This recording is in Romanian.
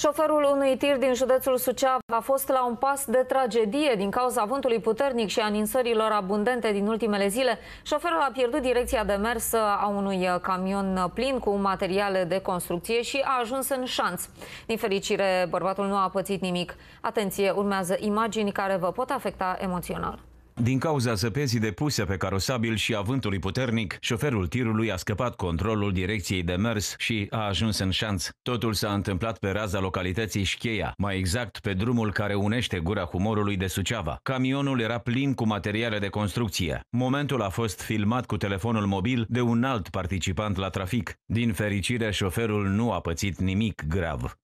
Șoferul unui tir din județul Suceava a fost la un pas de tragedie din cauza vântului puternic și a ninsărilor abundente din ultimele zile. Șoferul a pierdut direcția de mers a unui camion plin cu materiale de construcție și a ajuns în șanț. Din fericire, bărbatul nu a pățit nimic. Atenție, urmează imagini care vă pot afecta emoțional. Din cauza săpezii depuse pe carosabil și a vântului puternic, șoferul tirului a scăpat controlul direcției de mers și a ajuns în șanț. Totul s-a întâmplat pe raza localității Șcheia, mai exact pe drumul care unește gura humorului de Suceava. Camionul era plin cu materiale de construcție. Momentul a fost filmat cu telefonul mobil de un alt participant la trafic. Din fericire, șoferul nu a pățit nimic grav.